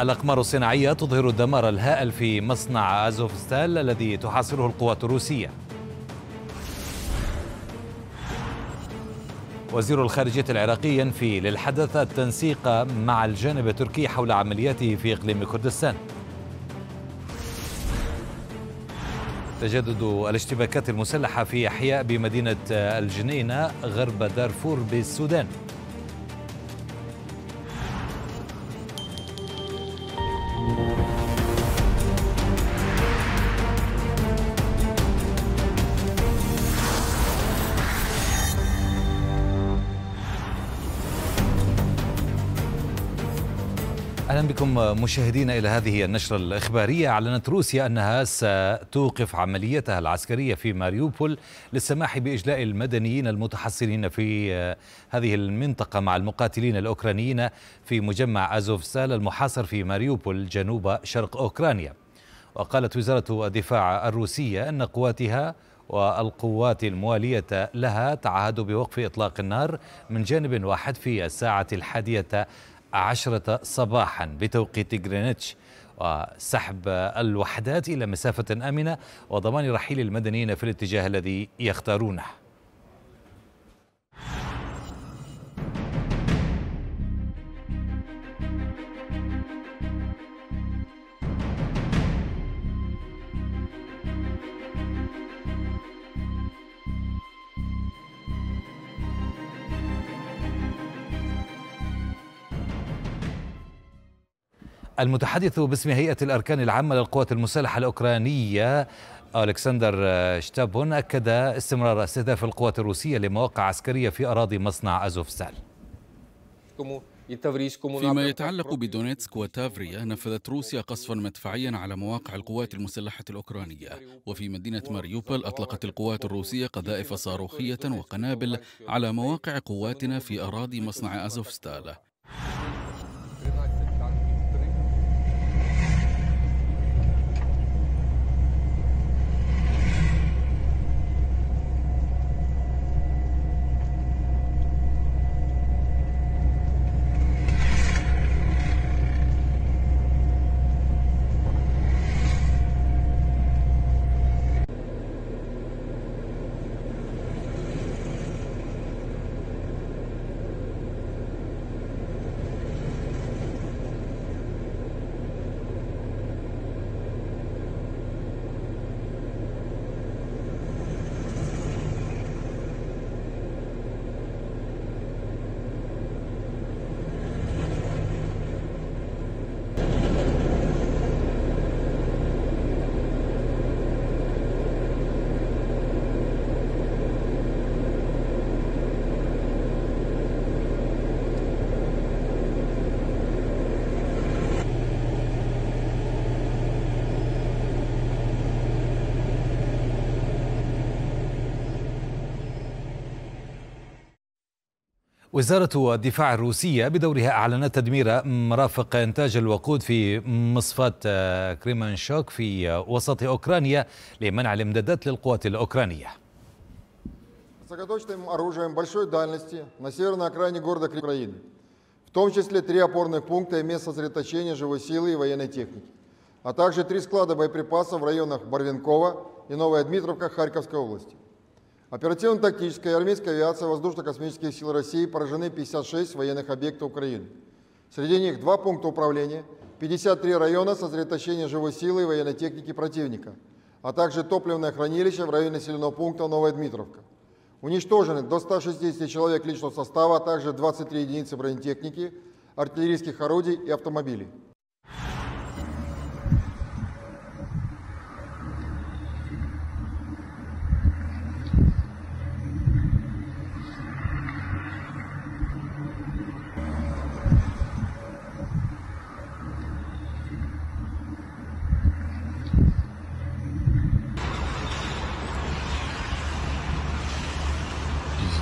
الأقمار الصناعية تظهر الدمار الهائل في مصنع أزوفستال الذي تحاصره القوات الروسية وزير الخارجية العراقي ينفي للحدث التنسيق مع الجانب التركي حول عملياته في إقليم كردستان تجدد الاشتباكات المسلحة في أحياء بمدينة الجنينة غرب دارفور بالسودان بكم مشاهدينا إلى هذه النشرة الإخبارية أعلنت روسيا أنها ستوقف عمليتها العسكرية في ماريوبول للسماح بإجلاء المدنيين المتحصنين في هذه المنطقة مع المقاتلين الأوكرانيين في مجمع أزوفسال المحاصر في ماريوبول جنوب شرق أوكرانيا وقالت وزارة الدفاع الروسية أن قواتها والقوات الموالية لها تعهدوا بوقف إطلاق النار من جانب واحد في الساعة الحادية عشرة صباحا بتوقيت غرينتش وسحب الوحدات إلى مسافة آمنة وضمان رحيل المدنيين في الاتجاه الذي يختارونه المتحدث باسم هيئة الأركان العامة للقوات المسلحة الأوكرانية ألكسندر شتابون أكد استمرار استهداف القوات الروسية لمواقع عسكرية في أراضي مصنع أزوفسال فيما يتعلق بدونيتسك وتافريا نفذت روسيا قصفا مدفعيا على مواقع القوات المسلحة الأوكرانية وفي مدينة ماريوبل أطلقت القوات الروسية قذائف صاروخية وقنابل على مواقع قواتنا في أراضي مصنع أزوفستال وزارة الدفاع الروسية بدورها أعلنت تدمير مرافق إنتاج الوقود في مصفاة كريمانشوك في وسط أوكرانيا لمنع الامدادات للقوات الأوكرانية высокоточным оружием большой дальности на северной окраине города Украины, в том числе три опорных пункта и мест сосредоточения живой силы и военной техники, а также три склада боеприпасов в районах Барвинкова и Новая Дмитровка Харьковской области – Оперативно-тактическая и армейская авиация Воздушно-космических сил России поражены 56 военных объектов Украины. Среди них два пункта управления, 53 района сосредоточения живой силы и военной техники противника, а также топливное хранилище в районе населенного пункта Новая Дмитровка. Уничтожены до 160 человек личного состава, а также 23 единицы бронетехники, артиллерийских орудий и автомобилей.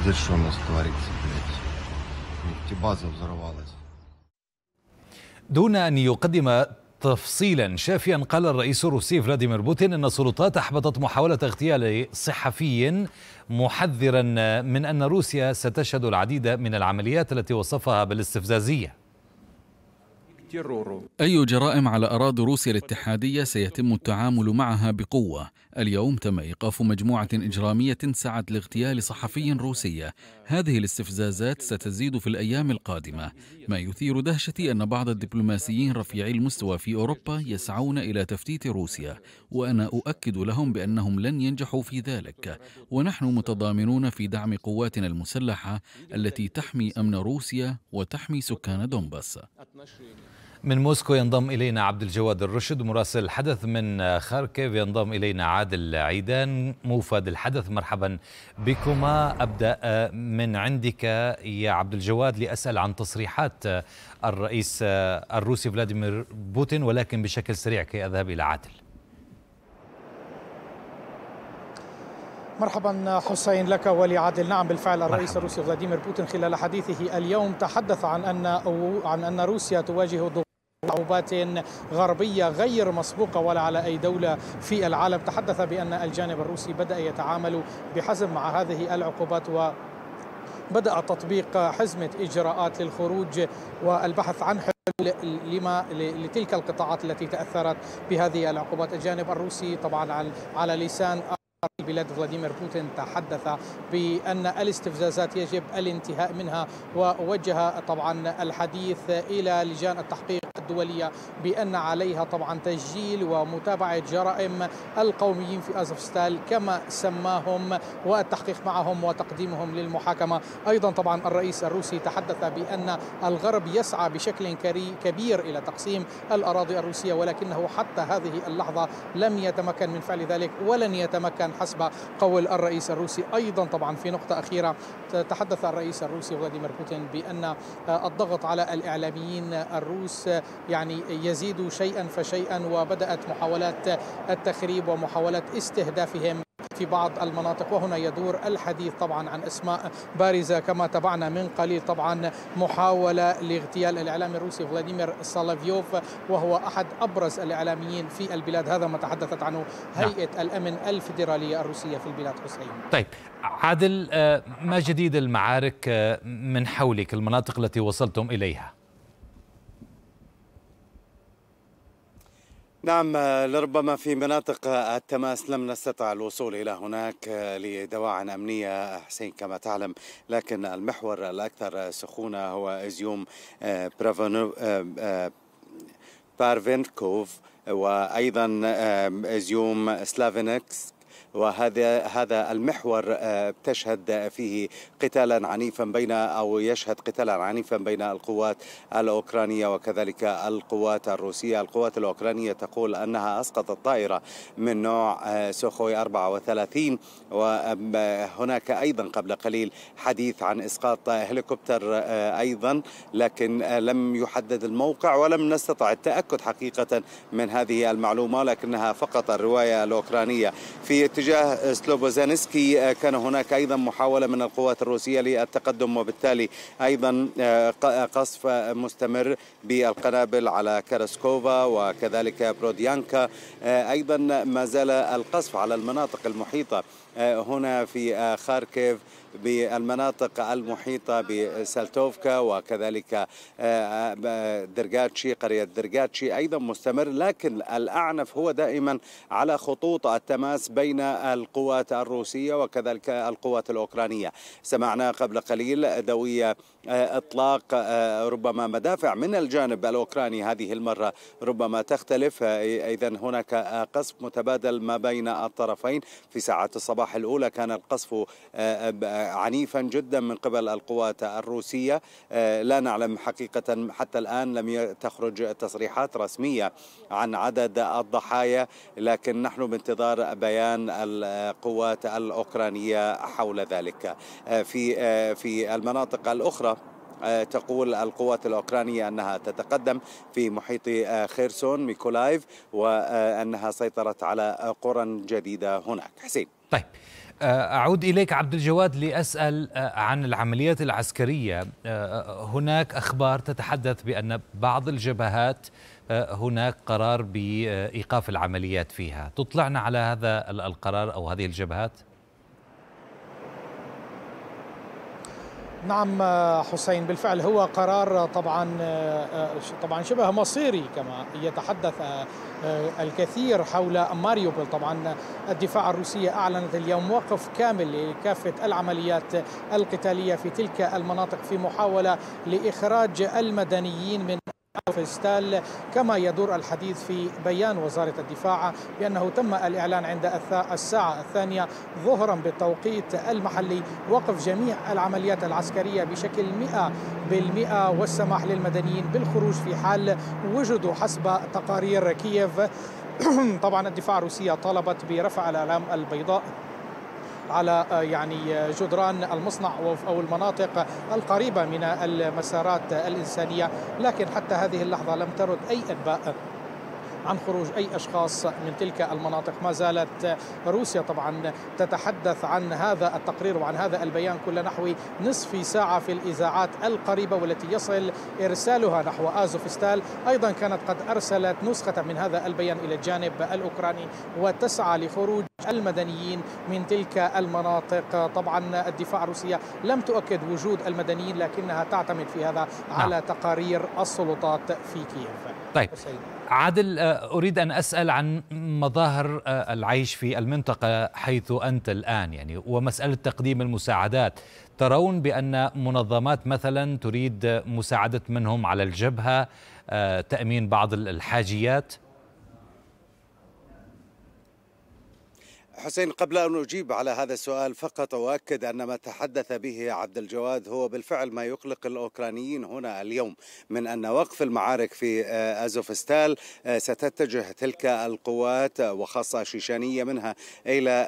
Да что у нас творится, блядь? Нефтебаза взорвалась. دون أن يقدم تفصيلا شافيا قال الرئيس الروسي فلاديمير بوتين ان السلطات احبطت محاوله اغتيال صحفي محذرا من ان روسيا ستشهد العديد من العمليات التي وصفها بالاستفزازيه أي جرائم على أراضي روسيا الاتحادية سيتم التعامل معها بقوة اليوم تم إيقاف مجموعة إجرامية سعت لاغتيال صحفي روسي هذه الاستفزازات ستزيد في الأيام القادمة ما يثير دهشتي أن بعض الدبلوماسيين رفيعي المستوى في أوروبا يسعون إلى تفتيت روسيا وأنا أؤكد لهم بأنهم لن ينجحوا في ذلك ونحن متضامنون في دعم قواتنا المسلحة التي تحمي أمن روسيا وتحمي سكان دونباس من موسكو ينضم إلينا عبد الجواد الرشد مراسل الحدث من خاركيف ينضم إلينا عادل عيدان موفد الحدث مرحبا بكما أبدأ آه، من عندك يا عبد الجواد لأسأل عن تصريحات آه، الرئيس آه، الروسي فلاديمير بوتين ولكن بشكل سريع كي أذهب إلى عادل مرحبا حسين لك ولعادل نعم بالفعل الرئيس الروسي فلاديمير بوتين خلال حديثه اليوم تحدث عن ان عن ان روسيا تواجه ضغوط صعوبات غربية غير مسبوقة ولا على أي دولة في العالم تحدث بأن الجانب الروسي بدأ يتعامل بحزم مع هذه العقوبات و بدأ تطبيق حزمة إجراءات للخروج والبحث عن حلول لما لتلك القطاعات التي تأثرت بهذه العقوبات الجانب الروسي طبعا على لسان البلاد فلاديمير بوتين تحدث بأن الاستفزازات يجب الانتهاء منها ووجه طبعا الحديث إلى لجان التحقيق الدولية بأن عليها طبعا تسجيل ومتابعة جرائم القوميين في أزفستال كما سماهم والتحقيق معهم وتقديمهم للمحاكمة أيضا طبعا الرئيس الروسي تحدث بأن الغرب يسعى بشكل كبير إلى تقسيم الأراضي الروسية ولكنه حتى هذه اللحظة لم يتمكن من فعل ذلك ولن يتمكن حسب قول الرئيس الروسي أيضا طبعا في نقطة أخيرة تحدث الرئيس الروسي فلاديمير بوتين بأن الضغط على الإعلاميين الروس يعني يزيد شيئا فشيئا وبدأت محاولات التخريب ومحاولات استهدافهم في بعض المناطق وهنا يدور الحديث طبعا عن اسماء بارزه كما تابعنا من قليل طبعا محاوله لاغتيال الاعلامي الروسي فلاديمير سالافيوف وهو احد ابرز الاعلاميين في البلاد هذا ما تحدثت عنه نعم. هيئه نعم. الامن الفيدراليه الروسيه في البلاد حسين طيب عادل آه، ما جديد المعارك آه، من حولك المناطق التي وصلتم اليها نعم لربما في مناطق التماس لم نستطع الوصول إلى هناك لدواعٍ أمنية حسين كما تعلم لكن المحور الأكثر سخونة هو إزيوم آه، آه، آه، بارفينكوف وايضا ازيوم سلافينكس وهذا هذا المحور آه، تشهد فيه قتالا عنيفا بين او يشهد قتالا عنيفا بين القوات الاوكرانيه وكذلك القوات الروسيه، القوات الاوكرانيه تقول انها اسقطت طائره من نوع آه، سوخوي 34 وهناك ايضا قبل قليل حديث عن اسقاط هليكوبتر آه، ايضا لكن لم يحدد الموقع ولم نستطع التاكد حقيقه من هذه المعلومه لكنها فقط الروايه الاوكرانيه في باتجاه سلوبوزانسكي آه، كان هناك أيضا محاولة من القوات الروسية للتقدم وبالتالي أيضا آه، آه، قصف مستمر بالقنابل على كارسكوفا وكذلك بروديانكا أيضا ما زال القصف على المناطق المحيطة آه، هنا في آه، خاركيف بالمناطق المحيطة بسلتوفكا وكذلك آه، درجاتشي قرية درجاتشي أيضا مستمر لكن الأعنف هو دائما على خطوط التماس بين القوات الروسية وكذلك القوات الأوكرانية سمعنا قبل قليل دوية آه، اطلاق آه، ربما مدافع من الجانب الاوكراني هذه المره ربما تختلف آه، اذا هناك قصف متبادل ما بين الطرفين في ساعات الصباح الاولى كان القصف عنيفا جدا من قبل القوات الروسيه لا نعلم حقيقه حتى الان لم تخرج تصريحات رسميه عن عدد الضحايا لكن نحن بانتظار بيان القوات الاوكرانيه حول ذلك في في المناطق الاخرى آه، تقول القوات الأوكرانية أنها تتقدم في محيط آه، خيرسون ميكولايف وأنها سيطرت على قرى جديدة هناك حسين طيب آه، أعود إليك عبد الجواد لأسأل عن العمليات العسكرية هناك أخبار تتحدث بأن بعض الجبهات هناك قرار بإيقاف العمليات فيها تطلعنا على هذا القرار أو هذه الجبهات؟ نعم آه، حسين بالفعل هو قرار آه، طبعا آه، طبعا شبه مصيري كما يتحدث الكثير حول ماريوبل طبعا الدفاع الروسية أعلنت اليوم وقف كامل لكافة العمليات القتالية في تلك المناطق في محاولة لإخراج المدنيين من أوفيستال كما يدور الحديث في بيان وزارة الدفاع بأنه تم الإعلان عند الساعة الثانية ظهرا بالتوقيت المحلي وقف جميع العمليات العسكرية بشكل 100% والسماح للمدنيين بالخروج في حال وجدوا حسب تقارير كييف طبعا الدفاع الروسية طالبت برفع الأعلام البيضاء على آه، يعني آه، جدران المصنع أو المناطق القريبة من المسارات الإنسانية لكن حتى هذه اللحظة لم ترد أي أنباء عن خروج أي أشخاص من تلك المناطق ما زالت روسيا طبعا تتحدث عن هذا التقرير وعن هذا البيان كل نحو نصف ساعة في الإذاعات القريبة والتي يصل إرسالها نحو آزوفستال أيضا كانت قد أرسلت نسخة من هذا البيان إلى الجانب الأوكراني وتسعى لخروج المدنيين من تلك المناطق طبعا الدفاع الروسية لم تؤكد وجود المدنيين لكنها تعتمد في هذا نعم. على تقارير السلطات في كييف طيب عادل آه، أريد أن أسأل عن مظاهر آه، العيش في المنطقة حيث أنت الآن يعني ومسألة تقديم المساعدات ترون بأن منظمات مثلا تريد مساعدة منهم على الجبهة آه، تأمين بعض الحاجيات؟ حسين قبل أن أجيب على هذا السؤال فقط أؤكد أن ما تحدث به عبد الجواد هو بالفعل ما يقلق الأوكرانيين هنا اليوم من أن وقف المعارك في آه، أزوفستال آه، ستتجه تلك القوات آه، وخاصة شيشانية منها إلى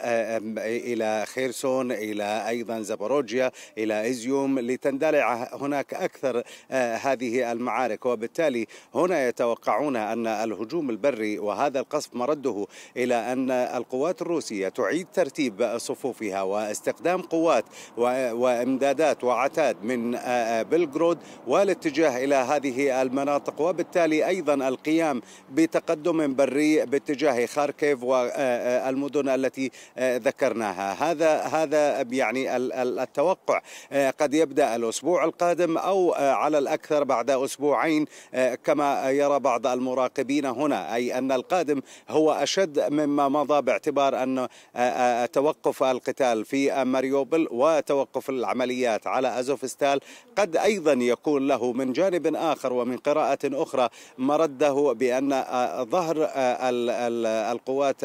إلى خيرسون إلى أيضا زاباروجيا إلى إزيوم لتندلع هناك أكثر هذه المعارك وبالتالي هنا يتوقعون أن الهجوم البري وهذا القصف مرده إلى أن القوات الروسية الروسية تعيد ترتيب صفوفها واستخدام قوات وامدادات وعتاد من آه، آه، بلغرود والاتجاه إلى هذه المناطق وبالتالي أيضا القيام بتقدم بري باتجاه خاركيف والمدن آه، التي ذكرناها هذا هذا يعني التوقع قد يبدأ الأسبوع القادم أو على الأكثر بعد أسبوعين كما يرى بعض المراقبين هنا أي أن القادم هو أشد مما مضى باعتبار انه توقف القتال في ماريوبل وتوقف العمليات على أزوفستال قد أيضا يكون له من جانب آخر ومن قراءة أخرى مرده بأن ظهر القوات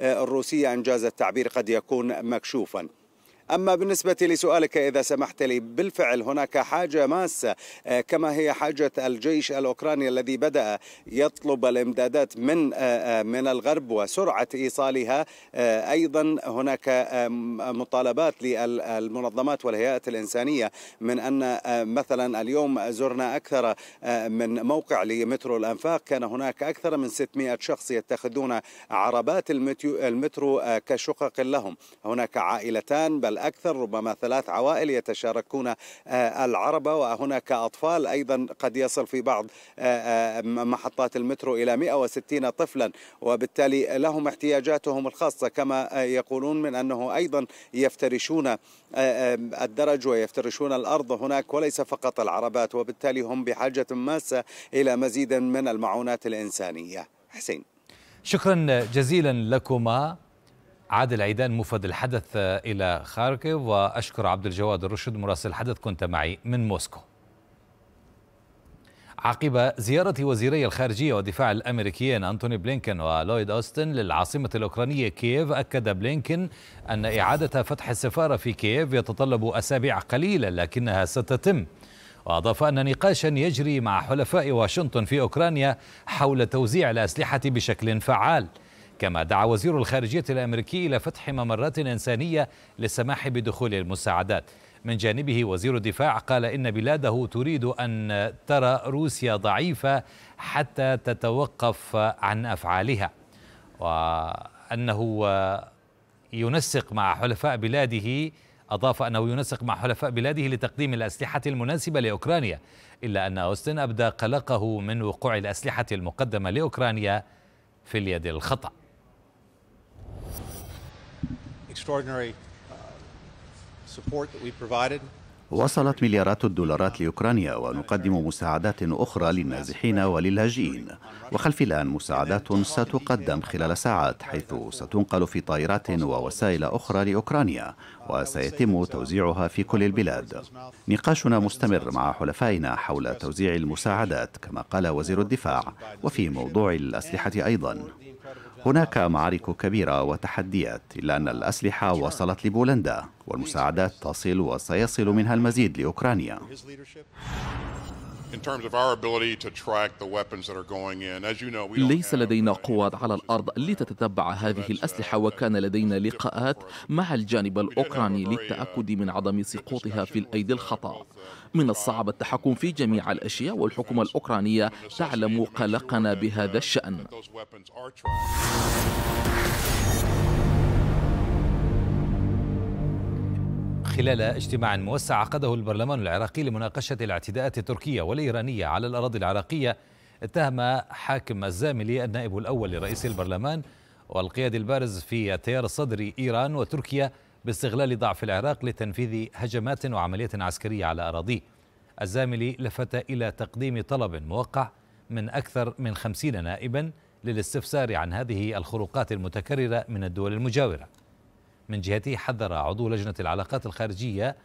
الروسية إنجاز التعبير قد يكون مكشوفا أما بالنسبة لسؤالك إذا سمحت لي بالفعل هناك حاجة ماسة آه، كما هي حاجة الجيش الأوكراني الذي بدأ يطلب الإمدادات من آه، آه، من الغرب وسرعة إيصالها أيضا هناك مطالبات للمنظمات والهيئات الإنسانية من أن مثلا اليوم زرنا أكثر من موقع لمترو الأنفاق كان هناك أكثر من 600 شخص يتخذون عربات المترو كشقق لهم هناك عائلتان بل الأكثر ربما ثلاث عوائل يتشاركون آه، العربة وهناك أطفال أيضا قد يصل في بعض آه، آه، محطات المترو إلى 160 طفلا وبالتالي لهم احتياجاتهم الخاصة كما يقولون من أنه أيضا يفترشون الدرج ويفترشون الأرض هناك وليس فقط العربات وبالتالي هم بحاجة ماسة إلى مزيد من المعونات الإنسانية حسين شكرا جزيلا لكما عادل عيدان مفد الحدث إلى خاركيف وأشكر عبد الجواد الرشد مراسل الحدث كنت معي من موسكو عقب زيارة وزيري الخارجية والدفاع الأمريكيين أنتوني بلينكن ولويد أوستن للعاصمة الأوكرانية كييف أكد بلينكن أن إعادة فتح السفارة في كييف يتطلب أسابيع قليلة لكنها ستتم وأضاف أن نقاشا يجري مع حلفاء واشنطن في أوكرانيا حول توزيع الأسلحة بشكل فعال كما دعا وزير الخارجية الأمريكي إلى فتح ممرات إنسانية للسماح بدخول المساعدات من جانبه وزير الدفاع قال إن بلاده تريد أن ترى روسيا ضعيفة حتى تتوقف عن أفعالها وأنه ينسق مع حلفاء بلاده أضاف أنه ينسق مع حلفاء بلاده لتقديم الأسلحة المناسبة لأوكرانيا إلا أن أوستن أبدى قلقه من وقوع الأسلحة المقدمة لأوكرانيا في اليد الخطأ extraordinary uh, support that we provided. وصلت مليارات الدولارات لاوكرانيا ونقدم مساعدات اخرى للنازحين وللاجئين وخلف الان مساعدات ستقدم خلال ساعات حيث ستنقل في طائرات ووسائل اخرى لاوكرانيا وسيتم توزيعها في كل البلاد نقاشنا مستمر مع حلفائنا حول توزيع المساعدات كما قال وزير الدفاع وفي موضوع الاسلحه ايضا هناك معارك كبيرة وتحديات إلا أن الأسلحة وصلت لبولندا والمساعدات تصل وسيصل منها المزيد لأوكرانيا ليس لدينا قوات على الأرض لتتتبع هذه الأسلحة uh, وكان لدينا لقاءات مع الجانب الأوكراني uh, للتأكد من عدم سقوطها في الأيدي uh, الخطأ من الصعب التحكم في جميع الأشياء والحكومة الأوكرانية تعلم قلقنا بهذا الشأن خلال اجتماع موسع عقده البرلمان العراقي لمناقشة الاعتداءات التركية والإيرانية على الأراضي العراقية اتهم حاكم الزاملي النائب الأول لرئيس البرلمان والقيادي البارز في التيار الصدري إيران وتركيا باستغلال ضعف العراق لتنفيذ هجمات وعمليات عسكرية على أراضيه الزاملي لفت إلى تقديم طلب موقع من أكثر من خمسين نائبا للاستفسار عن هذه الخروقات المتكررة من الدول المجاورة من جهته حذر عضو لجنة العلاقات الخارجية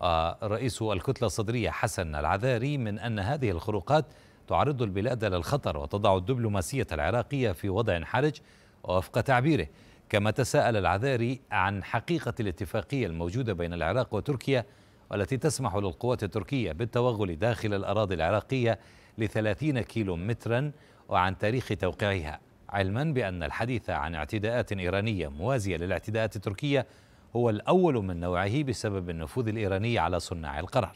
آه، رئيس الكتلة الصدرية حسن العذاري من أن هذه الخروقات تعرض البلاد للخطر وتضع الدبلوماسية العراقية في وضع حرج وفق تعبيره كما تساءل العذاري عن حقيقة الاتفاقية الموجودة بين العراق وتركيا والتي تسمح للقوات التركية بالتوغل داخل الأراضي العراقية لثلاثين كيلو مترا وعن تاريخ توقيعها علما بأن الحديث عن اعتداءات إيرانية موازية للاعتداءات التركية هو الأول من نوعه بسبب النفوذ الإيراني على صناع القرار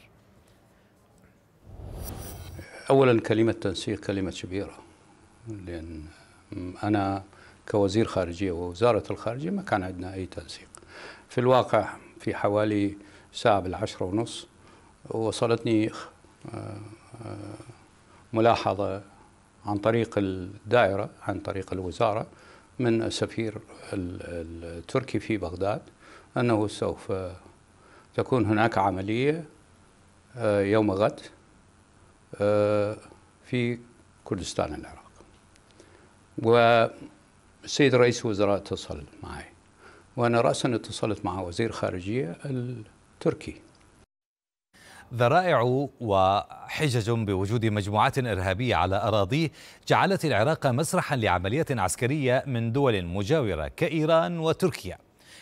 أولا كلمة تنسيق كلمة كبيرة لأن أنا كوزير خارجية ووزارة الخارجية ما كان عندنا أي تنسيق في الواقع في حوالي ساعة بالعشرة ونص وصلتني آه، آه، ملاحظة عن طريق الدائرة عن طريق الوزارة من السفير التركي في بغداد أنه سوف تكون هناك عملية آه، يوم غد آه، في كردستان العراق والسيد رئيس الوزراء اتصل معي وأنا رأسا اتصلت مع وزير خارجية التركي ذرائع وحجج بوجود مجموعات إرهابية على أراضيه جعلت العراق مسرحا لعمليات عسكرية من دول مجاورة كإيران وتركيا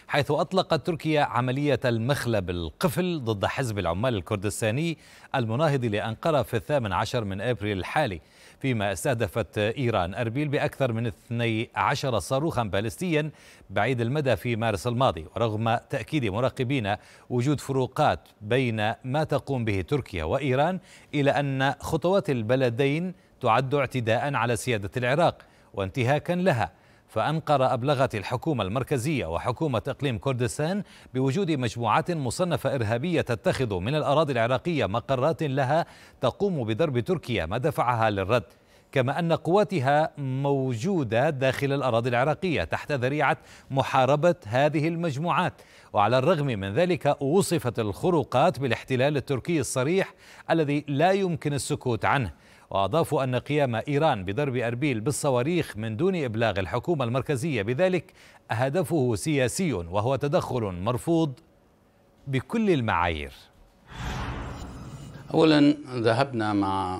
حيث أطلقت تركيا عملية المخلب القفل ضد حزب العمال الكردستاني المناهض لأنقرة في الثامن عشر من أبريل الحالي فيما استهدفت إيران أربيل بأكثر من 12 صاروخا باليستيا بعيد المدى في مارس الماضي ورغم تأكيد مراقبين وجود فروقات بين ما تقوم به تركيا وإيران إلى أن خطوات البلدين تعد اعتداء على سيادة العراق وانتهاكا لها فأنقرة أبلغت الحكومة المركزية وحكومة إقليم كردستان بوجود مجموعات مصنفة إرهابية تتخذ من الأراضي العراقية مقرات لها تقوم بضرب تركيا ما دفعها للرد كما أن قواتها موجودة داخل الأراضي العراقية تحت ذريعة محاربة هذه المجموعات وعلى الرغم من ذلك وصفت الخروقات بالاحتلال التركي الصريح الذي لا يمكن السكوت عنه وأضافوا أن قيام إيران بضرب أربيل بالصواريخ من دون إبلاغ الحكومة المركزية بذلك هدفه سياسي وهو تدخل مرفوض بكل المعايير أولا ذهبنا مع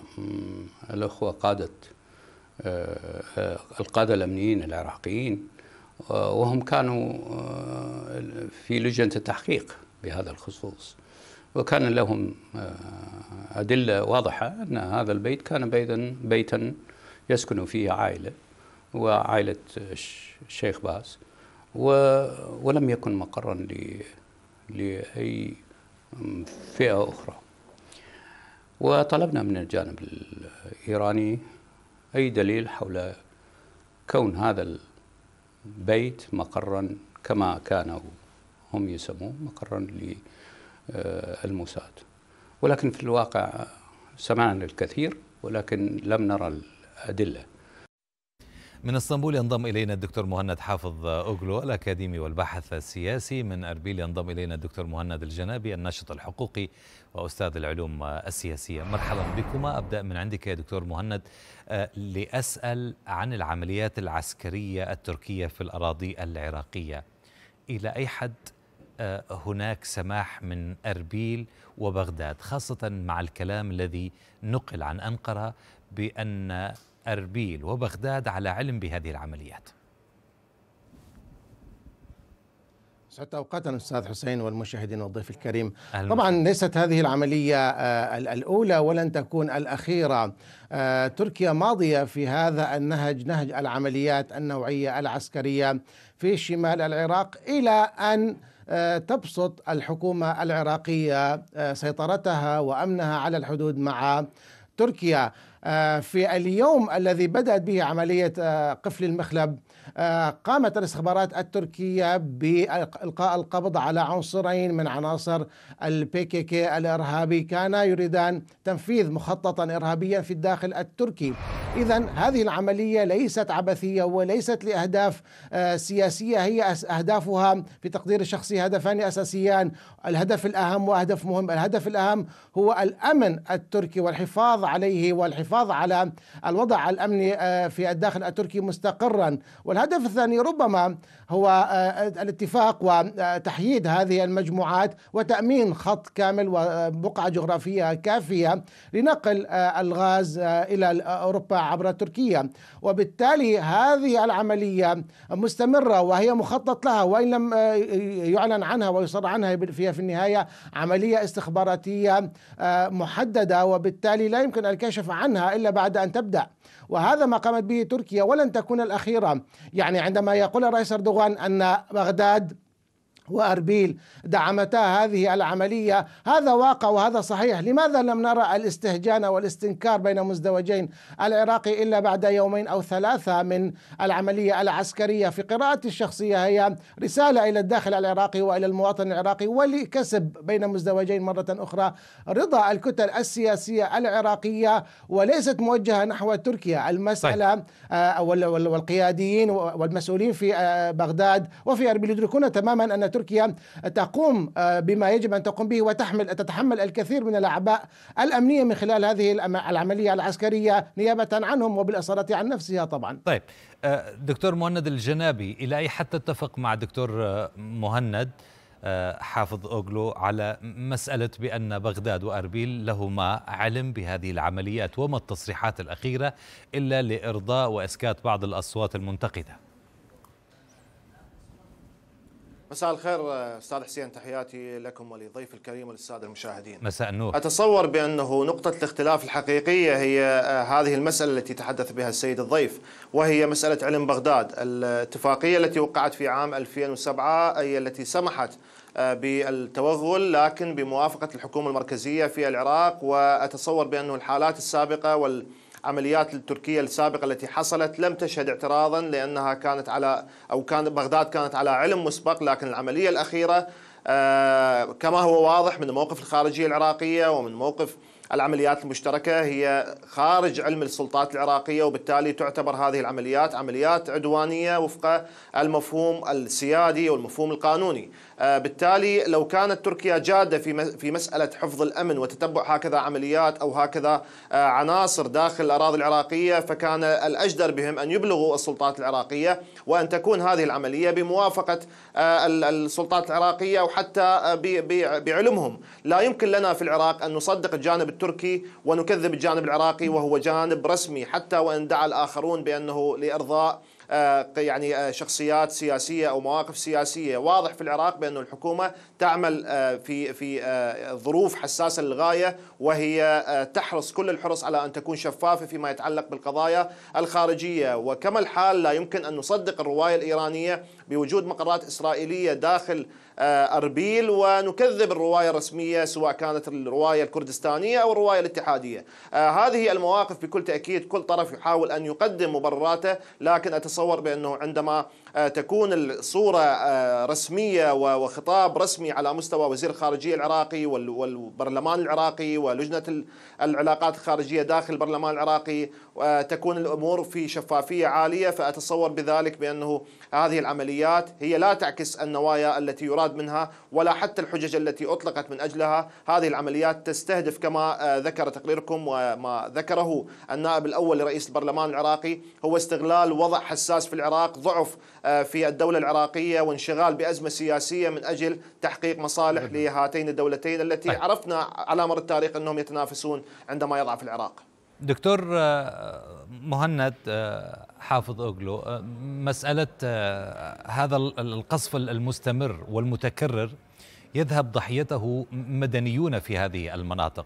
الأخوة قادة آه، القادة الأمنيين العراقيين آه، وهم كانوا آه، في لجنة التحقيق بهذا الخصوص وكان لهم آه، أدلة واضحة أن هذا البيت كان بيتا بيتا يسكن فيه عائلة وعائلة الشيخ باز ولم يكن مقرا لأي فئة أخرى وطلبنا من الجانب الإيراني أي دليل حول كون هذا البيت مقرا كما كانوا هم يسموه مقرا آه، الموساد ولكن في الواقع سمعنا الكثير ولكن لم نرى الأدلة من اسطنبول ينضم الينا الدكتور مهند حافظ اوغلو الاكاديمي والباحث السياسي من اربيل ينضم الينا الدكتور مهند الجنابي الناشط الحقوقي واستاذ العلوم السياسيه مرحبا بكما ابدا من عندك يا دكتور مهند آه، لاسال عن العمليات العسكريه التركيه في الاراضي العراقيه الى اي حد هناك سماح من أربيل وبغداد خاصة مع الكلام الذي نقل عن أنقرة بأن أربيل وبغداد على علم بهذه العمليات سعدت اوقاتنا استاذ حسين والمشاهدين والضيف الكريم طبعا ليست هذه العمليه آه، الاولى ولن تكون الاخيره آه، تركيا ماضيه في هذا النهج نهج العمليات النوعيه العسكريه في شمال العراق الى ان آه، تبسط الحكومه العراقيه آه، سيطرتها وامنها على الحدود مع تركيا آه، في اليوم الذي بدات به عمليه قفل المخلب آه، قامت الاستخبارات التركية بإلقاء القبض على عنصرين من عناصر البي كي كي الإرهابي كانا يريدان تنفيذ مخططا إرهابيا في الداخل التركي إذا هذه العملية ليست عبثية وليست لأهداف آه، سياسية هي أهدافها في تقدير الشخصي هدفان أساسيان الهدف الأهم وهدف مهم الهدف الأهم هو الامن التركي والحفاظ عليه والحفاظ على الوضع الامني آه، في الداخل التركي مستقرا والهدف الثاني ربما هو آه، الاتفاق وتحييد هذه المجموعات وتامين خط كامل وبقعه جغرافيه كافيه لنقل آه، الغاز الى اوروبا عبر تركيا وبالتالي هذه العمليه مستمره وهي مخطط لها وان لم يعلن عنها ويصر عنها فيها في النهايه عمليه استخباراتيه آه، محدده وبالتالي لا يمكن الكشف عنها الا بعد ان تبدا وهذا ما قامت به تركيا ولن تكون الاخيره يعني عندما يقول الرئيس اردوغان ان بغداد واربيل دعمتا هذه العمليه هذا واقع وهذا صحيح لماذا لم نرى الاستهجان والاستنكار بين مزدوجين العراقي الا بعد يومين او ثلاثه من العمليه العسكريه في قراءتي الشخصيه هي رساله الى الداخل العراقي والى المواطن العراقي ولكسب بين مزدوجين مره اخرى رضا الكتل السياسيه العراقيه وليست موجهه نحو تركيا المساله طيب. آه، والقياديين والمسؤولين في آه، بغداد وفي اربيل يدركون تماما ان تركيا تقوم آه، بما يجب أن تقوم به وتحمل تتحمل الكثير من الأعباء الأمنية من خلال هذه العملية العسكرية نيابة عنهم وبالاصاله عن نفسها طبعا طيب آه، دكتور مهند الجنابي إلى أي حد تتفق مع دكتور آه، مهند حافظ أوغلو على مسألة بأن بغداد وأربيل لهما علم بهذه العمليات وما التصريحات الأخيرة إلا لإرضاء وإسكات بعض الأصوات المنتقده مساء الخير استاذ حسين تحياتي لكم ولضيف الكريم وللساده المشاهدين. مساء النور. اتصور بانه نقطه الاختلاف الحقيقيه هي آه، هذه المساله التي تحدث بها السيد الضيف وهي مساله علم بغداد، الاتفاقيه التي وقعت في عام 2007 هي التي سمحت آه، بالتوغل لكن بموافقه الحكومه المركزيه في العراق واتصور بانه الحالات السابقه وال عمليات التركية السابقة التي حصلت لم تشهد اعتراضا لأنها كانت على أو كان بغداد كانت على علم مسبق لكن العملية الأخيرة آه، كما هو واضح من موقف الخارجية العراقية ومن موقف العمليات المشتركة هي خارج علم السلطات العراقية وبالتالي تعتبر هذه العمليات عمليات عدوانية وفق المفهوم السيادي والمفهوم القانوني آه، بالتالي لو كانت تركيا جادة في في مسألة حفظ الأمن وتتبع هكذا عمليات أو هكذا آه، عناصر داخل الأراضي العراقية فكان الأجدر بهم أن يبلغوا السلطات العراقية وأن تكون هذه العملية بموافقة آه، السلطات العراقية وحتى بعلمهم لا يمكن لنا في العراق أن نصدق الجانب التركي ونكذب الجانب العراقي وهو جانب رسمي حتى وإن دعا الآخرون بأنه لإرضاء آه، يعني آه، شخصيات سياسيه او مواقف سياسيه واضح في العراق بانه الحكومه تعمل آه، في في ظروف حساسه للغايه وهي تحرص كل الحرص على ان تكون شفافه فيما يتعلق بالقضايا الخارجيه وكما الحال لا يمكن ان نصدق الروايه الايرانيه بوجود مقرات اسرائيليه داخل آه، أربيل ونكذب الرواية الرسمية سواء كانت الرواية الكردستانية أو الرواية الاتحادية آه، هذه المواقف بكل تأكيد كل طرف يحاول أن يقدم مبرراته لكن أتصور بأنه عندما آه، تكون الصورة آه، رسمية وخطاب رسمي على مستوى وزير الخارجية العراقي والبرلمان العراقي ولجنة العلاقات الخارجية داخل البرلمان العراقي آه، تكون الأمور في شفافية عالية فأتصور بذلك بأنه هذه العمليات هي لا تعكس النوايا التي يراد منها ولا حتى الحجج التي أطلقت من أجلها هذه العمليات تستهدف كما ذكر تقريركم وما ذكره النائب الأول لرئيس البرلمان العراقي هو استغلال وضع حساس في العراق ضعف آه، في الدولة العراقية وانشغال بأزمة سياسية من أجل تحقيق مصالح لهاتين الدولتين التي طيب. عرفنا على مر التاريخ أنهم يتنافسون عندما يضعف العراق دكتور آه، مهند آه، حافظ اوغلو مساله هذا القصف المستمر والمتكرر يذهب ضحيته مدنيون في هذه المناطق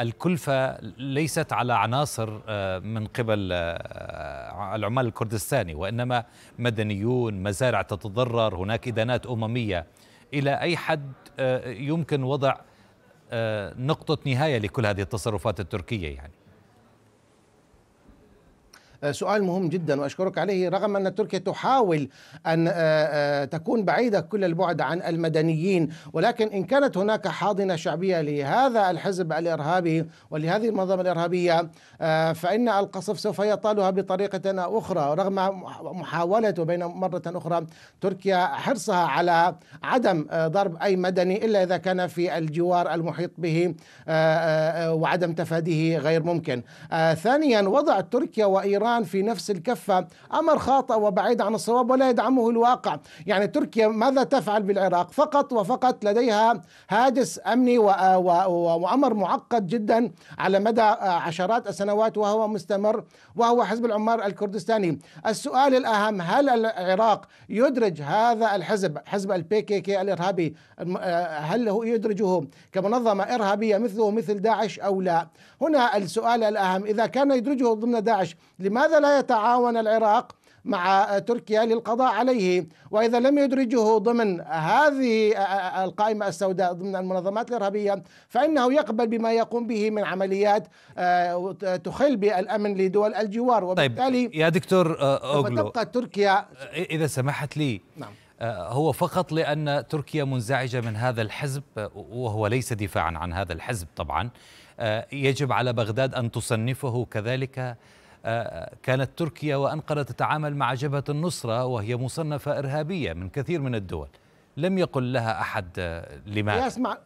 الكلفة ليست على عناصر آه، من قبل آه، العمال الكردستاني وإنما مدنيون مزارع تتضرر هناك إدانات أممية إلى أي حد آه، يمكن وضع نقطة نهاية لكل هذه التصرفات التركية يعني آه، سؤال مهم جدا واشكرك عليه رغم ان تركيا تحاول ان آه، آه، تكون بعيده كل البعد عن المدنيين ولكن ان كانت هناك حاضنه شعبيه لهذا الحزب الارهابي ولهذه المنظمه الارهابيه فان القصف سوف يطالها بطريقه اخرى رغم محاوله بين مره اخرى تركيا حرصها على عدم ضرب اي مدني الا اذا كان في الجوار المحيط به وعدم تفاديه غير ممكن ثانيا وضع تركيا وايران الآن في نفس الكفة أمر خاطئ وبعيد عن الصواب ولا يدعمه الواقع يعني تركيا ماذا تفعل بالعراق فقط وفقط لديها هاجس أمني وأمر معقد جدا على مدى عشرات السنوات وهو مستمر وهو حزب العمار الكردستاني السؤال الأهم هل العراق يدرج هذا الحزب حزب البي كي كي الإرهابي آه، هل هو يدرجه كمنظمة إرهابية مثله مثل داعش أو لا هنا السؤال الأهم إذا كان يدرجه ضمن داعش لما لماذا لا يتعاون العراق مع تركيا للقضاء عليه وإذا لم يدرجه ضمن هذه القائمة السوداء ضمن المنظمات الإرهابية فإنه يقبل بما يقوم به من عمليات آه، تخل بالأمن لدول الجوار طيب، وبالتالي طيب يا دكتور آه، أوغلو تبقى تركيا آه، إذا سمحت لي نعم هو فقط لأن تركيا منزعجة من هذا الحزب وهو ليس دفاعا عن هذا الحزب طبعا يجب على بغداد أن تصنفه كذلك كانت تركيا وأنقرة تتعامل مع جبهة النصرة وهي مصنفة إرهابية من كثير من الدول لم يقل لها أحد لماذا قياس مع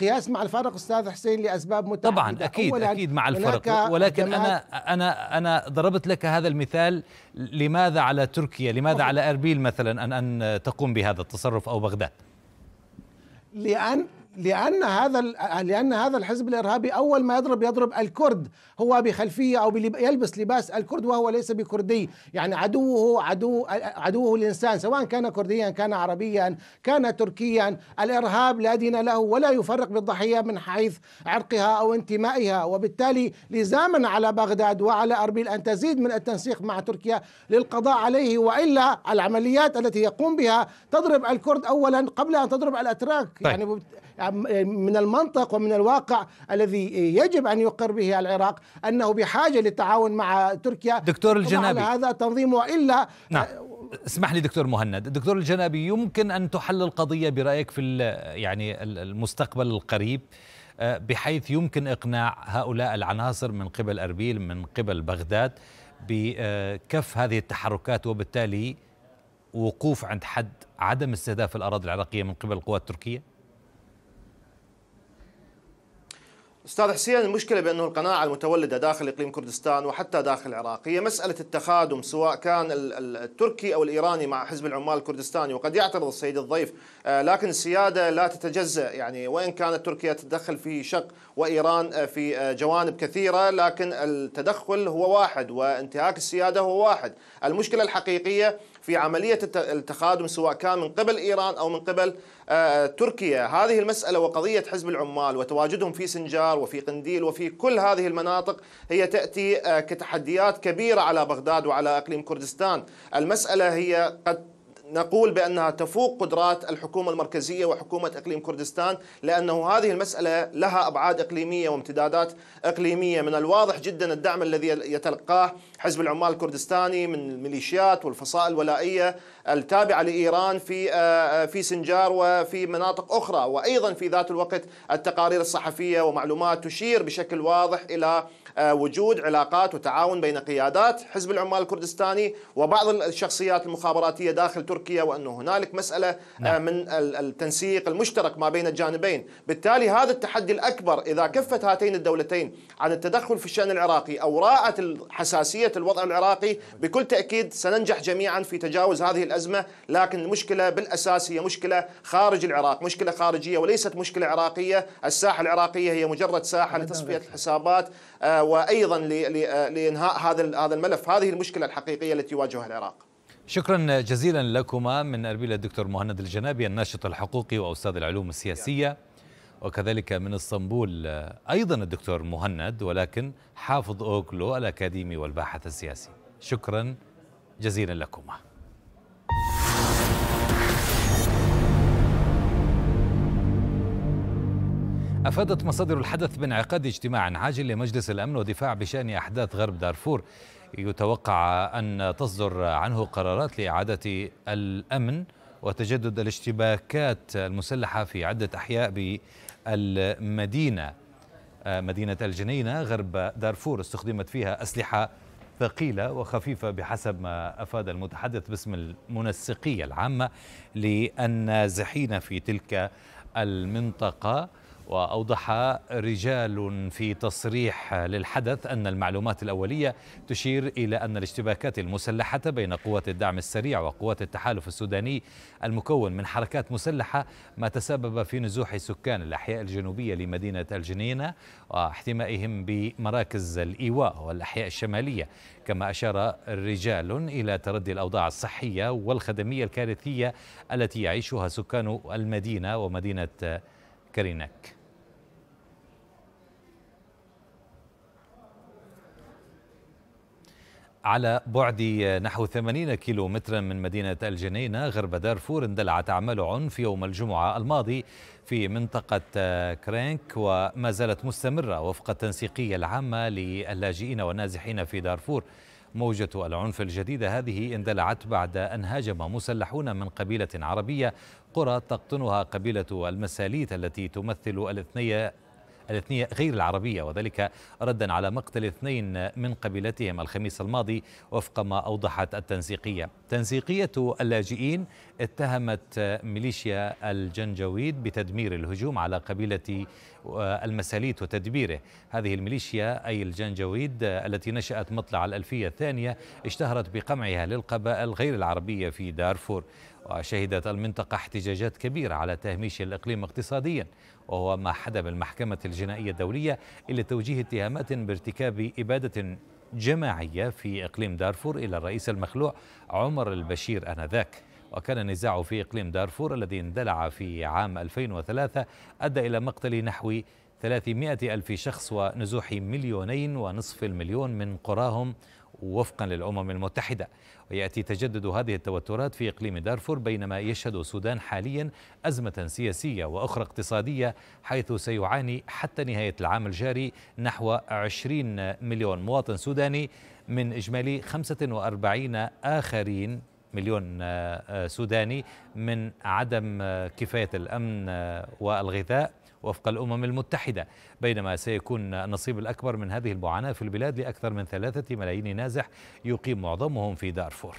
قياس مع الفرق استاذ حسين لاسباب متعدده طبعا اكيد اكيد مع الفرق ولكن انا انا انا ضربت لك هذا المثال لماذا على تركيا لماذا على اربيل مثلا ان ان تقوم بهذا التصرف او بغداد لان لأن هذا لأن هذا الحزب الإرهابي أول ما يضرب يضرب الكرد هو بخلفية أو يلبس لباس الكرد وهو ليس بكردي يعني عدوه عدو عدوه الإنسان سواء كان كرديا كان عربيا كان تركيا الإرهاب لا دين له ولا يفرق بالضحية من حيث عرقها أو انتمائها وبالتالي لزاما على بغداد وعلى أربيل أن تزيد من التنسيق مع تركيا للقضاء عليه وإلا العمليات التي يقوم بها تضرب الكرد أولا قبل أن تضرب الأتراك طيب. يعني إيه، من المنطق ومن الواقع الذي يجب أن يقر به العراق أنه بحاجة للتعاون مع تركيا دكتور الجنابي هذا تنظيم وإلا نعم. اسمح لي دكتور مهند دكتور الجنابي يمكن أن تحل القضية برأيك في يعني المستقبل القريب آه، بحيث يمكن إقناع هؤلاء العناصر من قبل أربيل من قبل بغداد بكف هذه التحركات وبالتالي وقوف عند حد عدم استهداف الأراضي العراقية من قبل القوات التركية استاذ حسين المشكله بانه القناعه المتولده داخل اقليم كردستان وحتى داخل العراق هي مساله التخادم سواء كان التركي او الايراني مع حزب العمال الكردستاني وقد يعترض السيد الضيف آه، لكن السياده لا تتجزا يعني وان كانت تركيا تتدخل في شق وايران آه، في آه، جوانب كثيره لكن التدخل هو واحد وانتهاك السياده هو واحد المشكله الحقيقيه في عملية التخادم سواء كان من قبل إيران أو من قبل آه، تركيا هذه المسألة وقضية حزب العمال وتواجدهم في سنجار وفي قنديل وفي كل هذه المناطق هي تأتي آه، كتحديات كبيرة على بغداد وعلى إقليم كردستان المسألة هي قد نقول بأنها تفوق قدرات الحكومة المركزية وحكومة إقليم كردستان لأنه هذه المسألة لها أبعاد إقليمية وامتدادات إقليمية من الواضح جدا الدعم الذي يتلقاه حزب العمال الكردستاني من الميليشيات والفصائل الولائية التابعة لإيران في آه، في سنجار وفي مناطق أخرى وأيضا في ذات الوقت التقارير الصحفية ومعلومات تشير بشكل واضح إلى آه، وجود علاقات وتعاون بين قيادات حزب العمال الكردستاني وبعض الشخصيات المخابراتية داخل تركيا تركيا وأن هنالك مسألة آه، نعم. من التنسيق المشترك ما بين الجانبين بالتالي هذا التحدي الأكبر إذا كفت هاتين الدولتين عن التدخل في الشأن العراقي أو راءت حساسية الوضع العراقي بكل تأكيد سننجح جميعا في تجاوز هذه الأزمة لكن المشكلة بالأساس هي مشكلة خارج العراق مشكلة خارجية وليست مشكلة عراقية الساحة العراقية هي مجرد ساحة لتصفية الحسابات آه، وأيضا لإنهاء هذا هذا الملف هذه المشكلة الحقيقية التي يواجهها العراق شكرا جزيلا لكما من أربيل الدكتور مهند الجنابي الناشط الحقوقي وأستاذ العلوم السياسية وكذلك من اسطنبول أيضا الدكتور مهند ولكن حافظ أوكلو الأكاديمي والباحث السياسي شكرا جزيلا لكما أفادت مصادر الحدث بانعقاد اجتماع عاجل لمجلس الأمن والدفاع بشأن أحداث غرب دارفور يتوقع أن تصدر عنه قرارات لإعادة الأمن وتجدد الاشتباكات المسلحة في عدة أحياء بالمدينة آه، مدينة الجنينة غرب دارفور استخدمت فيها أسلحة ثقيلة وخفيفة بحسب ما أفاد المتحدث باسم المنسقية العامة للنازحين في تلك المنطقة وأوضح رجال في تصريح للحدث أن المعلومات الأولية تشير إلى أن الاشتباكات المسلحة بين قوات الدعم السريع وقوات التحالف السوداني المكون من حركات مسلحة ما تسبب في نزوح سكان الأحياء الجنوبية لمدينة الجنينة واحتمائهم بمراكز الإيواء والأحياء الشمالية كما أشار رجال إلى تردي الأوضاع الصحية والخدمية الكارثية التي يعيشها سكان المدينة ومدينة كرينك على بعد نحو 80 كيلو مترا من مدينة الجنينة غرب دارفور اندلعت أعمال عنف يوم الجمعة الماضي في منطقة كرينك وما زالت مستمرة وفق التنسيقية العامة للاجئين والنازحين في دارفور موجة العنف الجديدة هذه اندلعت بعد أن هاجم مسلحون من قبيلة عربية قرى تقطنها قبيلة المساليت التي تمثل الاثنية الاثنية غير العربية وذلك ردا على مقتل اثنين من قبيلتهم الخميس الماضي وفق ما أوضحت التنسيقية تنسيقية اللاجئين اتهمت ميليشيا الجنجويد بتدمير الهجوم على قبيلة آه، المساليت وتدبيره هذه الميليشيا أي الجنجويد التي نشأت مطلع الألفية الثانية اشتهرت بقمعها للقبائل غير العربية في دارفور وشهدت المنطقة احتجاجات كبيرة على تهميش الإقليم اقتصاديا وهو ما حدا بالمحكمة الجنائية الدولية إلى توجيه اتهامات بارتكاب إبادة جماعية في إقليم دارفور إلى الرئيس المخلوع عمر البشير آنذاك وكان النزاع في إقليم دارفور الذي اندلع في عام 2003 أدى إلى مقتل نحو 300 ألف شخص ونزوح مليونين ونصف المليون من قراهم وفقا للأمم المتحدة ويأتي تجدد هذه التوترات في إقليم دارفور بينما يشهد السودان حاليا أزمة سياسية وأخرى اقتصادية حيث سيعاني حتى نهاية العام الجاري نحو 20 مليون مواطن سوداني من إجمالي 45 آخرين مليون آه، آه، سوداني من عدم آه، كفاية الأمن والغذاء وفق الأمم المتحدة بينما سيكون النصيب الأكبر من هذه المعاناة في البلاد لأكثر من ثلاثة ملايين نازح يقيم معظمهم في دارفور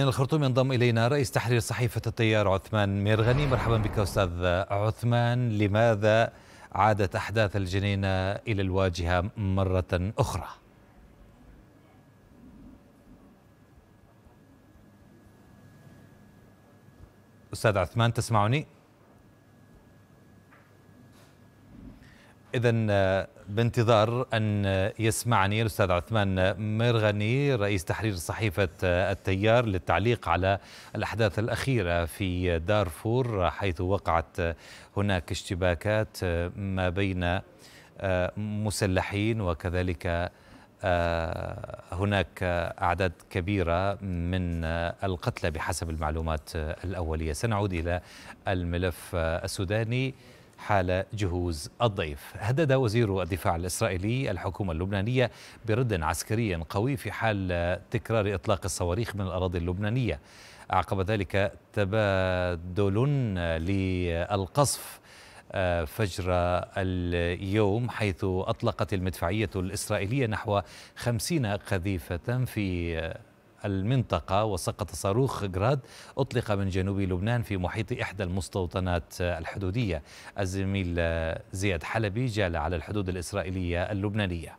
من الخرطوم ينضم إلينا رئيس تحرير صحيفة التيار عثمان ميرغني مرحبا بك أستاذ عثمان لماذا عادت أحداث الجنينة إلى الواجهة مرة أخرى؟ أستاذ عثمان تسمعني؟ إذا آه، بانتظار أن آه، يسمعني الأستاذ عثمان آه، مرغني رئيس تحرير صحيفة التيار للتعليق على الأحداث الأخيرة في دارفور حيث وقعت هناك اشتباكات ما بين مسلحين وكذلك هناك أعداد كبيرة من القتلى بحسب المعلومات الأولية سنعود إلى الملف السوداني حال جهوز الضيف هدد وزير الدفاع الإسرائيلي الحكومة اللبنانية برد عسكري قوي في حال تكرار إطلاق الصواريخ من الأراضي اللبنانية أعقب ذلك تبادل للقصف آه، فجر اليوم حيث أطلقت المدفعية الإسرائيلية نحو خمسين قذيفة في المنطقة وسقط صاروخ غراد أطلق من جنوب لبنان في محيط إحدى المستوطنات الحدودية الزميل زياد حلبي جال على الحدود الإسرائيلية اللبنانية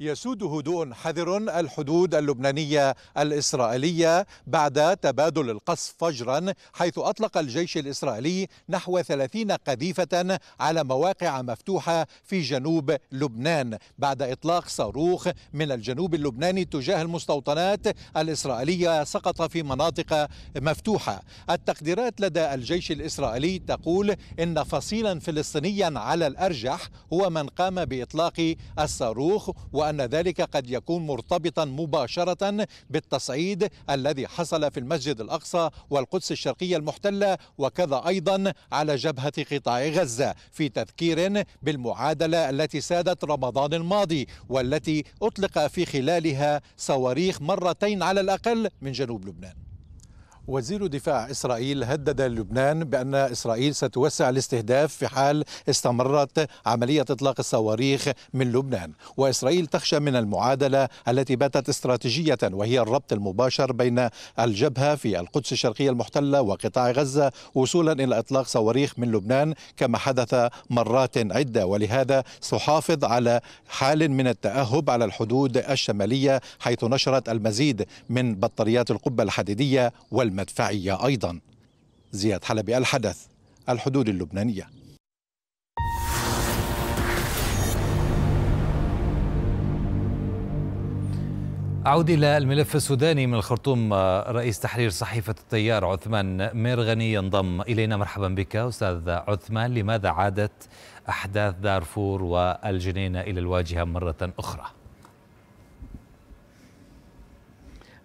يسود هدوء حذر الحدود اللبنانية الإسرائيلية بعد تبادل القصف فجرا حيث أطلق الجيش الإسرائيلي نحو 30 قذيفة على مواقع مفتوحة في جنوب لبنان بعد إطلاق صاروخ من الجنوب اللبناني تجاه المستوطنات الإسرائيلية سقط في مناطق مفتوحة التقديرات لدى الجيش الإسرائيلي تقول إن فصيلا فلسطينيا على الأرجح هو من قام بإطلاق الصاروخ وأن وأن ذلك قد يكون مرتبطا مباشرة بالتصعيد الذي حصل في المسجد الأقصى والقدس الشرقية المحتلة وكذا أيضا على جبهة قطاع غزة في تذكير بالمعادلة التي سادت رمضان الماضي والتي أطلق في خلالها صواريخ مرتين على الأقل من جنوب لبنان وزير دفاع إسرائيل هدد لبنان بأن إسرائيل ستوسع الاستهداف في حال استمرت عملية إطلاق الصواريخ من لبنان وإسرائيل تخشى من المعادلة التي باتت استراتيجية وهي الربط المباشر بين الجبهة في القدس الشرقية المحتلة وقطاع غزة وصولا إلى إطلاق صواريخ من لبنان كما حدث مرات عدة ولهذا تحافظ على حال من التأهب على الحدود الشمالية حيث نشرت المزيد من بطاريات القبة الحديدية والماء. المدفعية أيضا زياد حلبي الحدث الحدود اللبنانية أعود إلى الملف السوداني من الخرطوم رئيس تحرير صحيفة التيار عثمان ميرغني ينضم إلينا مرحبا بك أستاذ عثمان لماذا عادت أحداث دارفور والجنينة إلى الواجهة مرة أخرى؟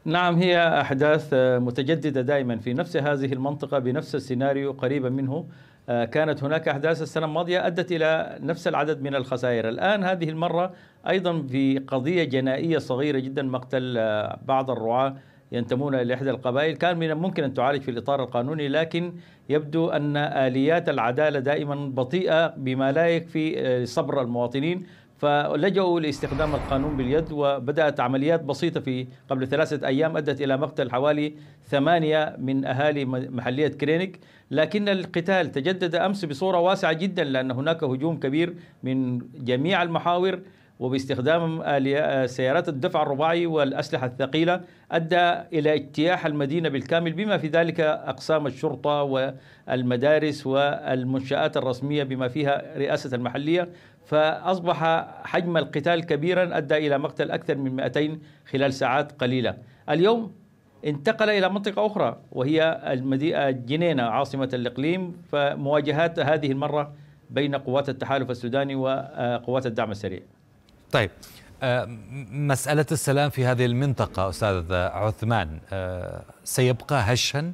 نعم هي أحداث آه، متجددة دائما في نفس هذه المنطقة بنفس السيناريو قريبا منه آه، كانت هناك أحداث السنة الماضية أدت إلى نفس العدد من الخسائر الآن هذه المرة أيضا في قضية جنائية صغيرة جدا مقتل آه، بعض الرعاة ينتمون إلى إحدى القبائل كان من الممكن أن تعالج في الإطار القانوني لكن يبدو أن آليات العدالة دائما بطيئة بما لا يكفي صبر المواطنين فلجأوا لاستخدام القانون باليد وبدأت عمليات بسيطة في قبل ثلاثة أيام أدت إلى مقتل حوالي ثمانية من أهالي محلية كرينيك لكن القتال تجدد أمس بصورة واسعة جدا لأن هناك هجوم كبير من جميع المحاور وباستخدام آه، سيارات الدفع الرباعي والأسلحة الثقيلة أدى إلى اجتياح المدينة بالكامل بما في ذلك أقسام الشرطة والمدارس والمنشآت الرسمية بما فيها رئاسة المحلية فأصبح حجم القتال كبيرا أدى إلى مقتل أكثر من 200 خلال ساعات قليلة اليوم انتقل إلى منطقة أخرى وهي المدينة جنينة عاصمة الإقليم فمواجهات هذه المرة بين قوات التحالف السوداني وقوات آه، الدعم السريع طيب آه، مسألة السلام في هذه المنطقة أستاذ عثمان آه، سيبقى هشا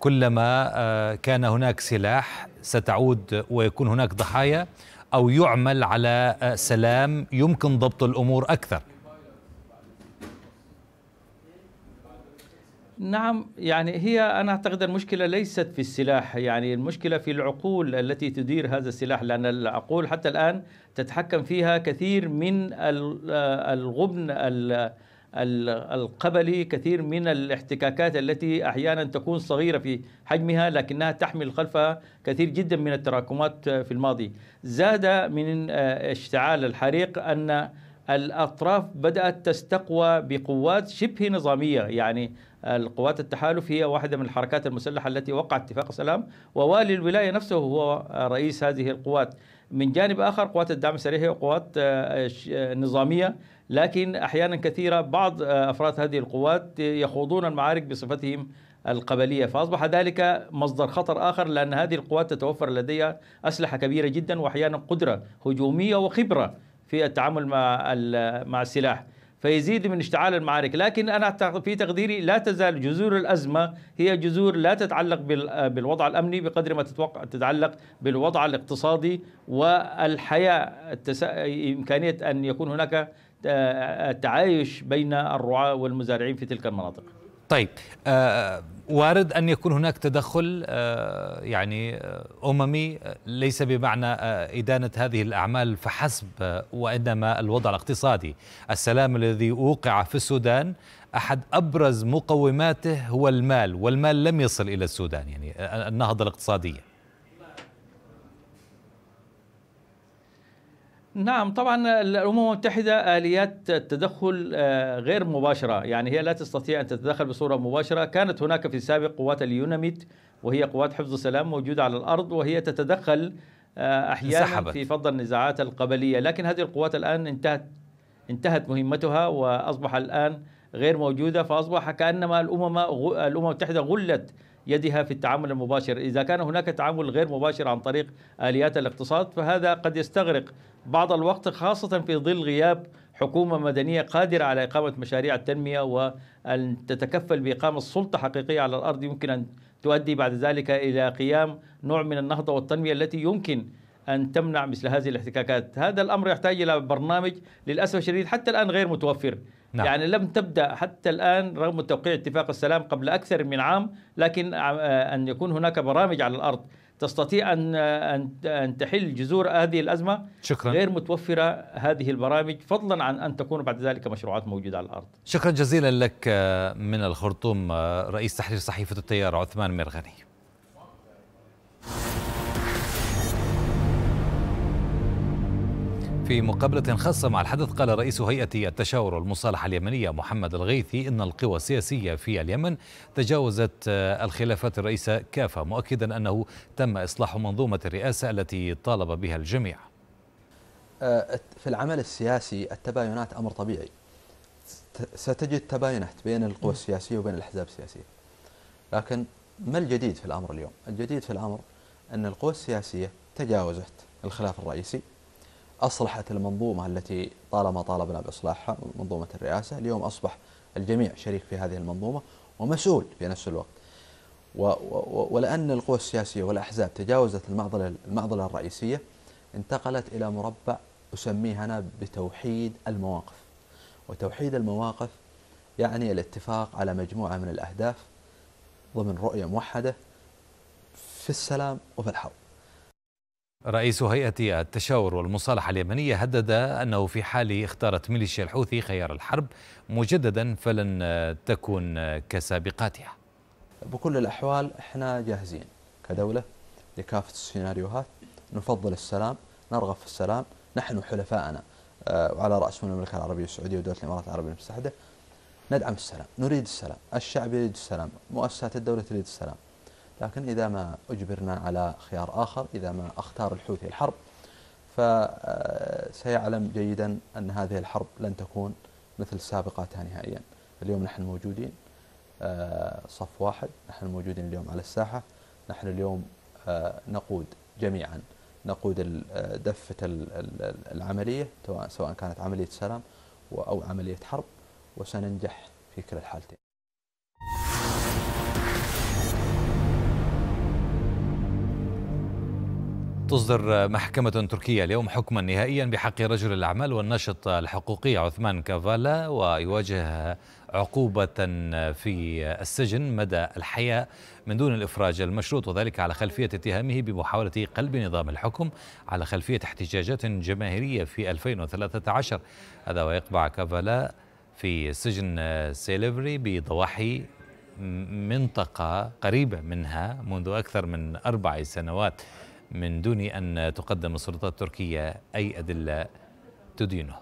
كلما كان هناك سلاح ستعود ويكون هناك ضحايا أو يعمل على سلام يمكن ضبط الأمور أكثر نعم يعني هي أنا أعتقد المشكلة ليست في السلاح يعني المشكلة في العقول التي تدير هذا السلاح لأن العقول حتى الآن تتحكم فيها كثير من آه، الغبن القبلي كثير من الاحتكاكات التي احيانا تكون صغيره في حجمها لكنها تحمل خلفها كثير جدا من التراكمات في الماضي. زاد من آه، اشتعال الحريق ان الاطراف بدات تستقوى بقوات شبه نظاميه يعني آه، القوات التحالف هي واحدة من الحركات المسلحة التي وقعت اتفاق السلام ووالي الولاية نفسه هو رئيس هذه القوات من جانب آخر قوات الدعم السريع هي قوات آه، آه، نظامية لكن أحيانا كثيرة بعض آه، أفراد هذه القوات يخوضون المعارك بصفتهم القبلية فأصبح ذلك مصدر خطر آخر لأن هذه القوات تتوفر لديها أسلحة كبيرة جدا وأحيانا قدرة هجومية وخبرة في التعامل مع مع السلاح فيزيد من اشتعال المعارك لكن أنا في تقديري لا تزال جذور الأزمة هي جذور لا تتعلق بالوضع الأمني بقدر ما تتوقع تتعلق بالوضع الاقتصادي والحياة إمكانية أن يكون هناك التعايش بين الرعاة والمزارعين في تلك المناطق طيب آه وارد ان يكون هناك تدخل آه يعني آه، اممي آه، ليس بمعنى آه ادانه هذه الاعمال فحسب آه، وانما الوضع الاقتصادي، السلام الذي اوقع في السودان احد ابرز مقوماته هو المال والمال لم يصل الى السودان يعني النهضه الاقتصاديه. نعم طبعا الامم المتحده اليات التدخل آه، غير مباشره يعني هي لا تستطيع ان تتدخل بصوره مباشره كانت هناك في السابق قوات اليوناميت وهي قوات حفظ السلام موجوده على الارض وهي تتدخل آه، احيانا انسحبت. في فض النزاعات القبليه لكن هذه القوات الان انتهت انتهت مهمتها واصبح الان غير موجوده فاصبح كانما الامم الامم المتحده غلت يدها في التعامل المباشر إذا كان هناك تعامل غير مباشر عن طريق آليات الاقتصاد فهذا قد يستغرق بعض الوقت خاصة في ظل غياب حكومة مدنية قادرة على إقامة مشاريع التنمية وأن تتكفل بإقامة سلطة حقيقية على الأرض يمكن أن تؤدي بعد ذلك إلى قيام نوع من النهضة والتنمية التي يمكن أن تمنع مثل هذه الاحتكاكات هذا الأمر يحتاج إلى برنامج للأسف الشديد حتى الآن غير متوفر نعم. يعني لم تبدا حتى الان رغم توقيع اتفاق السلام قبل اكثر من عام لكن آه، ان يكون هناك برامج على الارض تستطيع آه، ان ان تحل جذور هذه الازمه شكرا غير متوفره هذه البرامج فضلا عن ان تكون بعد ذلك مشروعات موجوده على الارض شكرا جزيلا لك آه، من الخرطوم رئيس تحرير صحيفه التيار عثمان مرغني في مقابلة خاصة مع الحدث قال رئيس هيئة التشاور والمصالحة اليمنية محمد الغيثي إن القوى السياسية في اليمن تجاوزت آه، الخلافات الرئيسة كافة مؤكدا أنه تم إصلاح منظومة الرئاسة التي طالب بها الجميع آه، في العمل السياسي التباينات أمر طبيعي ستجد تباينات بين القوى السياسية وبين الأحزاب السياسية لكن ما الجديد في الأمر اليوم؟ الجديد في الأمر أن القوى السياسية تجاوزت الخلاف الرئيسي أصلحت المنظومة التي طالما طالبنا بإصلاحها منظومة الرئاسة اليوم أصبح الجميع شريك في هذه المنظومة ومسؤول في نفس الوقت ولأن القوى السياسية والأحزاب تجاوزت المعضلة, المعضلة الرئيسية انتقلت إلى مربع أسميه أنا بتوحيد المواقف وتوحيد المواقف يعني الاتفاق على مجموعة من الأهداف ضمن رؤية موحدة في السلام وفي الحرب رئيس هيئة التشاور والمصالحة اليمنية هدد أنه في حال اختارت ميليشيا الحوثي خيار الحرب مجددا فلن تكون كسابقاتها بكل الأحوال احنا جاهزين كدولة لكافة السيناريوهات نفضل السلام نرغب في السلام نحن حلفائنا وعلى آه، رأسهم المملكة العربية السعودية ودولة الإمارات العربية المتحدة ندعم السلام نريد السلام الشعب يريد السلام مؤسسات الدولة تريد السلام لكن إذا ما أجبرنا على خيار آخر إذا ما أختار الحوثي الحرب فسيعلم آه، جيدا أن هذه الحرب لن تكون مثل سابقاتها نهائيا اليوم نحن موجودين آه، صف واحد نحن موجودين اليوم على الساحة نحن اليوم آه، نقود جميعا نقود دفة العملية سواء كانت عملية سلام أو عملية حرب وسننجح في كل الحالتين تصدر محكمة تركية اليوم حكما نهائيا بحق رجل الأعمال والناشط الحقوقي عثمان كافالا ويواجه عقوبة في السجن مدى الحياة من دون الإفراج المشروط وذلك على خلفية اتهامه بمحاولة قلب نظام الحكم على خلفية احتجاجات جماهيرية في 2013 هذا ويقبع كافالا في سجن سيليفري بضواحي منطقة قريبة منها منذ أكثر من أربع سنوات من دون أن تقدم السلطات التركية أي أدلة تدينه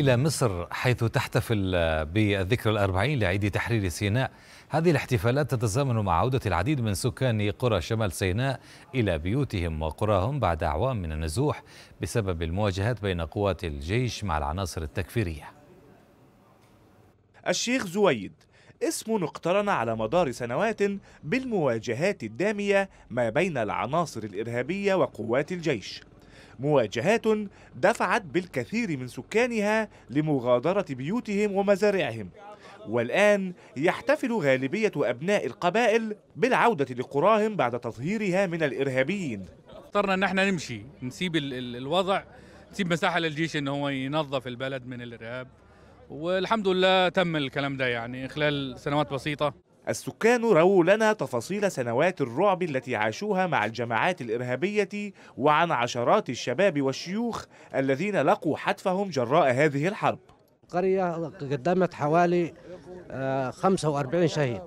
إلى مصر حيث تحتفل بالذكرى الأربعين لعيد تحرير سيناء هذه الاحتفالات تتزامن مع عودة العديد من سكان قرى شمال سيناء إلى بيوتهم وقراهم بعد أعوام من النزوح بسبب المواجهات بين قوات الجيش مع العناصر التكفيرية الشيخ زويد اسم اقترن على مدار سنوات بالمواجهات الدامية ما بين العناصر الإرهابية وقوات الجيش مواجهات دفعت بالكثير من سكانها لمغادرة بيوتهم ومزارعهم والآن يحتفل غالبية أبناء القبائل بالعودة لقراهم بعد تطهيرها من الإرهابيين اخترنا أن احنا نمشي نسيب الوضع نسيب مساحة للجيش أن هو ينظف البلد من الإرهاب والحمد لله تم الكلام ده يعني خلال سنوات بسيطة السكان رووا لنا تفاصيل سنوات الرعب التي عاشوها مع الجماعات الإرهابية وعن عشرات الشباب والشيوخ الذين لقوا حتفهم جراء هذه الحرب قرية قدمت حوالي 45 آه، شهيد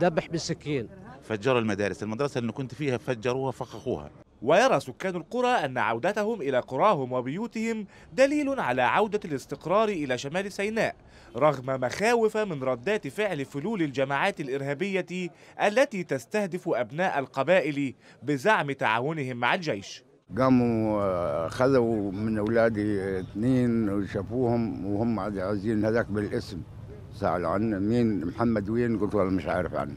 ذبح بالسكين فجروا المدارس المدرسة اللي كنت فيها فجروها فخخوها ويرى سكان القرى أن عودتهم إلى قراهم وبيوتهم دليل على عودة الاستقرار إلى شمال سيناء رغم مخاوف من ردات فعل فلول الجماعات الإرهابية التي تستهدف أبناء القبائل بزعم تعاونهم مع الجيش قاموا آه، خذوا من اولادي اثنين وشافوهم وهم عايزين هذاك بالاسم سالوا عنه مين محمد وين قلت والله مش عارف عنه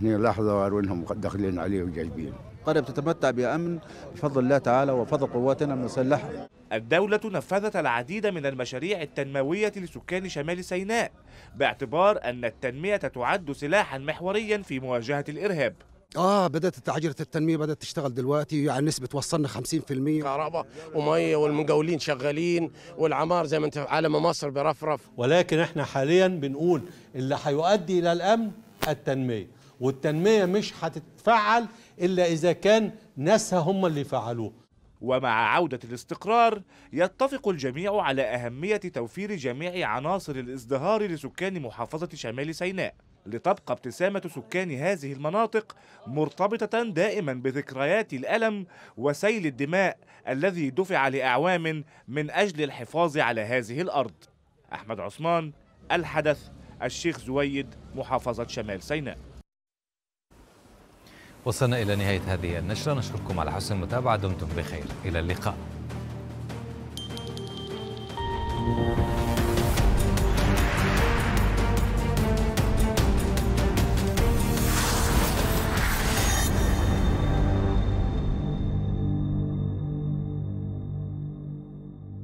هني لحظه وينهم داخلين عليه وجايبين القرية بتتمتع بأمن بفضل الله تعالى وفضل قواتنا المسلحة الدولة نفذت العديد من المشاريع التنموية لسكان شمال سيناء باعتبار أن التنمية تعد سلاحا محوريا في مواجهة الإرهاب اه بدات عجله التنميه بدات تشتغل دلوقتي يعني نسبه وصلنا 50% كهرباء وميه والمجاولين شغالين والعمار زي ما انت عالم مصر برفرف ولكن احنا حاليا بنقول اللي هيؤدي الى الامن التنميه والتنمية مش هتتفعل إلا إذا كان ناسها هم اللي فعلوه ومع عودة الاستقرار يتفق الجميع على أهمية توفير جميع عناصر الازدهار لسكان محافظة شمال سيناء لتبقى ابتسامة سكان هذه المناطق مرتبطة دائما بذكريات الألم وسيل الدماء الذي دفع لأعوام من أجل الحفاظ على هذه الأرض أحمد عثمان الحدث الشيخ زويد محافظة شمال سيناء وصلنا إلى نهاية هذه النشرة نشكركم على حسن المتابعة دمتم بخير إلى اللقاء